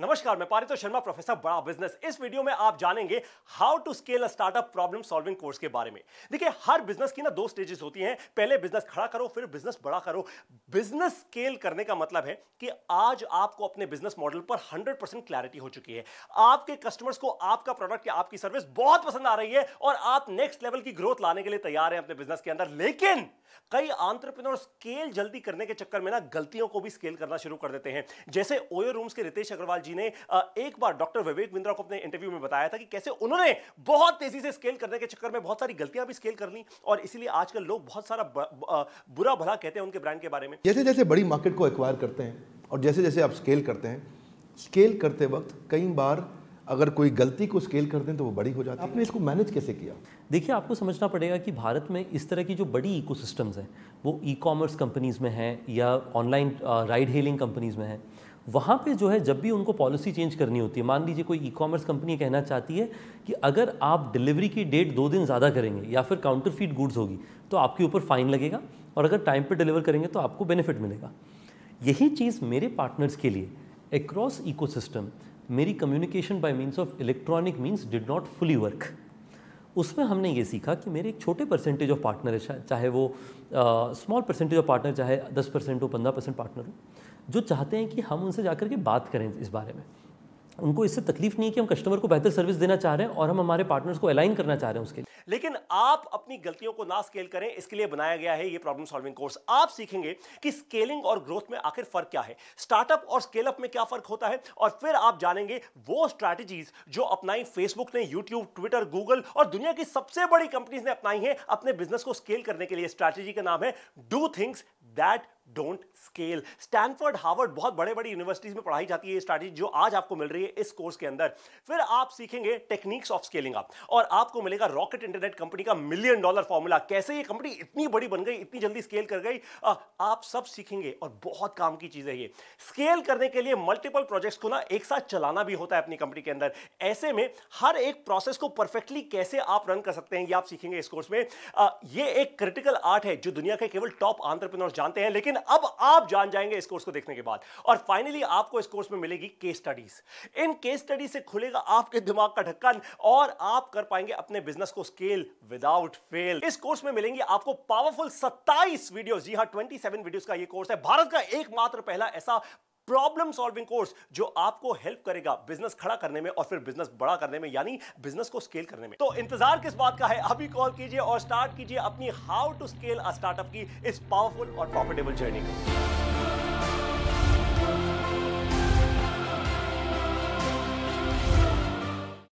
नमस्कार मैं पारितो शर्मा प्रोफेसर बड़ा बिजनेस इस वीडियो में आप जानेंगे how to scale a startup problem solving course के बारे में देखिए हर बिजनेस की ना दो स्टेजेस होती हैं पहले बिजनेस खड़ा करो फिर बिजनेस बड़ा करो बिजनेस स्केल करने का मतलब है कि आज आपको अपने बिजनेस मॉडल पर हंड्रेड क्लैरिटी हो चुकी है आपके कस्टमर्स को आपका प्रोडक्ट या आपकी सर्विस बहुत पसंद आ रही है और आप नेक्स्ट लेवल की ग्रोथ लाने के लिए तैयार हैं अपने बिजनेस के अंदर लेकिन कई आंट्रप्रनोर स्केल जल्दी करने के चक्कर में ना गलतियों को भी स्केल करना शुरू कर देते हैं जैसे ओयो रूम्स के रितेश अग्रवाल जी ने एक बार डॉक्टर विवेक बिंद्रा को अपने इंटरव्यू में बताया था कि कैसे उन्होंने बहुत तेजी से स्केल करने के चक्कर में बहुत सारी गलतियां भी स्केल कर ली और इसीलिए आजकल लोग बहुत सारा बुरा भला कहते हैं उनके ब्रांड के बारे में जैसे जैसे बड़ी मार्केट को एक्वायर करते हैं और जैसे जैसे आप स्केल करते हैं स्केल करते वक्त कई बार अगर कोई गलती को स्केल कर दें तो वो बड़ी हो जाती है आपने इसको मैनेज कैसे किया देखिए आपको समझना पड़ेगा कि भारत में इस तरह की जो बड़ी इकोसिस्टम्स हैं वो ई कॉमर्स कंपनीज़ में हैं या ऑनलाइन राइड हेलिंग कंपनीज़ में हैं वहाँ पे जो है जब भी उनको पॉलिसी चेंज करनी होती है मान लीजिए कोई ई कॉमर्स कंपनी कहना चाहती है कि अगर आप डिलीवरी की डेट दो दिन ज़्यादा करेंगे या फिर काउंटर फीड गुड्स होगी तो आपके ऊपर फाइन लगेगा और अगर टाइम पर डिलीवर करेंगे तो आपको बेनिफिट मिलेगा यही चीज़ मेरे पार्टनर्स के लिए अक्रॉस इको मेरी communication by means of electronic means did not fully work उसमें हमने ये सीखा कि मेरे एक छोटे परसेंटेज ऑफ पार्टनर है चाहे वो स्मॉल परसेंटेज ऑफ पार्टनर चाहे दस परसेंट हो पंद्रह परसेंट पार्टनर हो जो चाहते हैं कि हम उनसे जाकर के बात करें इस बारे में उनको इससे तकलीफ नहीं है कि हम कस्टमर को बेहतर सर्विस देना चाह रहे हैं और हम हमारे पार्टनर्स को अलाइन करना चाह रहे हैं उसके लिए लेकिन आप अपनी गलतियों को ना स्केल करें इसके लिए बनाया गया है ये प्रॉब्लम सॉल्विंग कोर्स आप सीखेंगे कि स्केलिंग और ग्रोथ में आखिर फर्क क्या है स्टार्टअप और स्केलअप में क्या फर्क होता है और फिर आप जानेंगे वो स्ट्रैटेजीज जो अपनाई फेसबुक ने यूट्यूब ट्विटर गूगल और दुनिया की सबसे बड़ी कंपनीज ने अपनाई है अपने बिजनेस को स्केल करने के लिए स्ट्रैटेजी का नाम है do things that don't scale Stanford Harvard बहुत बड़े बड़ी यूनिवर्सिटीज में पढ़ाई जाती है स्ट्रैटेजी जो आज आपको मिल रही है इस कोर्स के अंदर फिर आप सीखेंगे टेक्निक्स ऑफ स्केलिंग अप और आपको मिलेगा रॉकेट इंटरनेट कंपनी का मिलियन डॉलर फॉर्मूला कैसे ये कंपनी इतनी बड़ी बन गई इतनी जल्दी स्केल कर गई आ, आप सब सीखेंगे और बहुत काम की चीज है ये स्केल करने के लिए मल्टीपल प्रोजेक्ट्स को ना एक साथ चलाना भी होता है अपनी कंपनी के अंदर ऐसे में हर एक प्रोसेस को परफेक्टली कैसे आप रन कर सकते हैं ये आप सीखेंगे इस कोर्स में आ, ये एक क्रिटिकल आर्ट है जो दुनिया के केवल टॉप आंट्रप्रनोर जानते हैं लेकिन अब आप जान जाएंगे इस कोर्स को देखने के बाद और फाइनली आपको इस कोर्स में मिलेगी केस स्टडीज इन केस स्टडी से खुलेगा आपके दिमाग का ढक्कन और आप कर पाएंगे अपने बिजनेस को स्केल विदाउट फेल इस कोर्स में मिलेंगी आपको पावरफुल सत्ताईस वीडियो जी हाँ ट्वेंटी सेवन का यह कोर्स है भारत का एकमात्र पहला ऐसा प्रॉब्लम सॉल्विंग कोर्स जो आपको हेल्प करेगा बिजनेस खड़ा करने में और फिर बिजनेस बड़ा करने में यानी बिजनेस को स्केल करने में तो इंतजार किस बात का है अभी कॉल कीजिए और स्टार्ट कीजिए अपनी how to scale a startup की इस पावरफुल और प्रॉफिटेबल जर्नी को